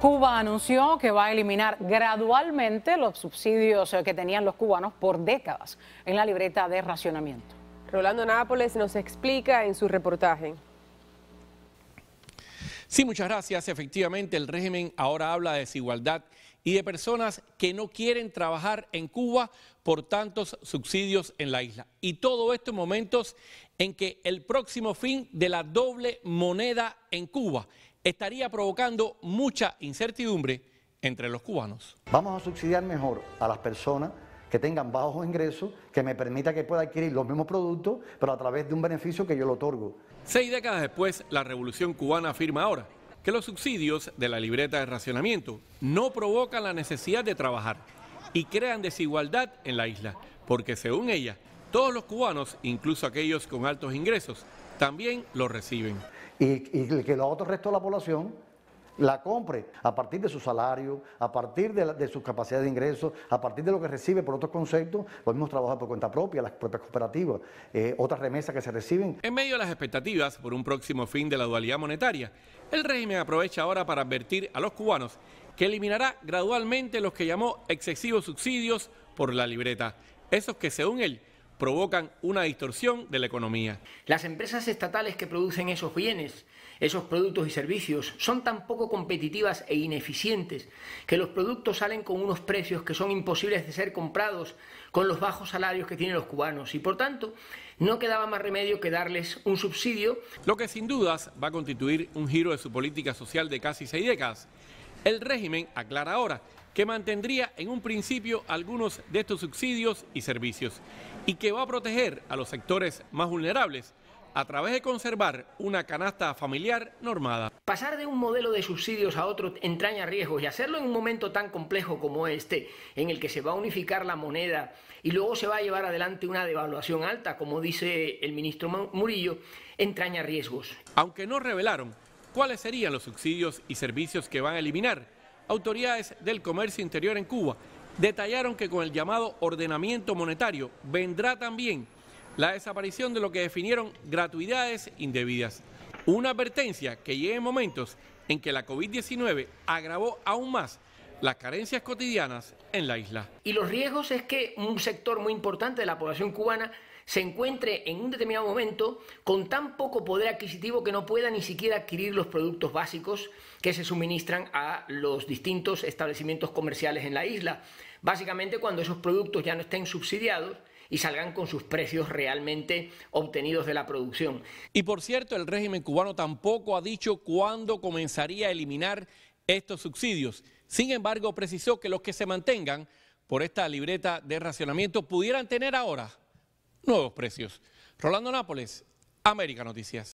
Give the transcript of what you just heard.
Cuba anunció que va a eliminar gradualmente los subsidios eh, que tenían los cubanos por décadas en la libreta de racionamiento. Rolando Nápoles nos explica en su reportaje. Sí, muchas gracias. Efectivamente, el régimen ahora habla de desigualdad y de personas que no quieren trabajar en Cuba por tantos subsidios en la isla. Y todo esto en momentos en que el próximo fin de la doble moneda en Cuba estaría provocando mucha incertidumbre entre los cubanos. Vamos a subsidiar mejor a las personas que tengan bajos ingresos, que me permita que pueda adquirir los mismos productos, pero a través de un beneficio que yo le otorgo. Seis décadas después, la Revolución Cubana afirma ahora que los subsidios de la libreta de racionamiento no provocan la necesidad de trabajar y crean desigualdad en la isla, porque según ella, todos los cubanos, incluso aquellos con altos ingresos, también los reciben y, que el otro resto de la población la compre a partir de su salario, a partir de, sus capacidades de ingreso, a partir de lo que recibe por otros conceptos, los mismos por cuenta propia, las propias cooperativas, eh, otras remesas que se reciben. En medio de las expectativas por un próximo fin de la dualidad monetaria, el régimen aprovecha ahora para advertir a los cubanos que eliminará gradualmente los que llamó excesivos subsidios por la libreta, esos que según él provocan una distorsión de la economía. Las empresas estatales que producen esos bienes, esos productos y servicios son tan poco competitivas e ineficientes que los productos salen con unos precios que son imposibles de ser comprados con los bajos salarios que tienen los cubanos y por tanto no quedaba más remedio que darles un subsidio. Lo que sin dudas va a constituir un giro de su política social de casi seis décadas. El régimen aclara ahora que mantendría en un principio algunos de estos subsidios y servicios y que va a proteger a los sectores más vulnerables a través de conservar una canasta familiar normada. Pasar de un modelo de subsidios a otro entraña riesgos y hacerlo en un momento tan complejo como este, en el que se va a unificar la moneda y luego se va a llevar adelante una devaluación alta, como dice el ministro Murillo, entraña riesgos. Aunque no revelaron cuáles serían los subsidios y servicios que van a eliminar, autoridades del comercio interior en Cuba detallaron que con el llamado ordenamiento monetario vendrá también la desaparición de lo que definieron gratuidades indebidas. Una advertencia que llega en momentos en que la COVID-19 agravó aún más las carencias cotidianas en la isla. Y los riesgos es que un sector muy importante de la población cubana se encuentre en un determinado momento con tan poco poder adquisitivo que no pueda ni siquiera adquirir los productos básicos que se suministran a los distintos establecimientos comerciales en la isla. Básicamente cuando esos productos ya no estén subsidiados, y salgan con sus precios realmente obtenidos de la producción. Y por cierto, el régimen cubano tampoco ha dicho cuándo comenzaría a eliminar estos subsidios. Sin embargo, precisó que los que se mantengan por esta libreta de racionamiento pudieran tener ahora nuevos precios. Rolando Nápoles, América Noticias.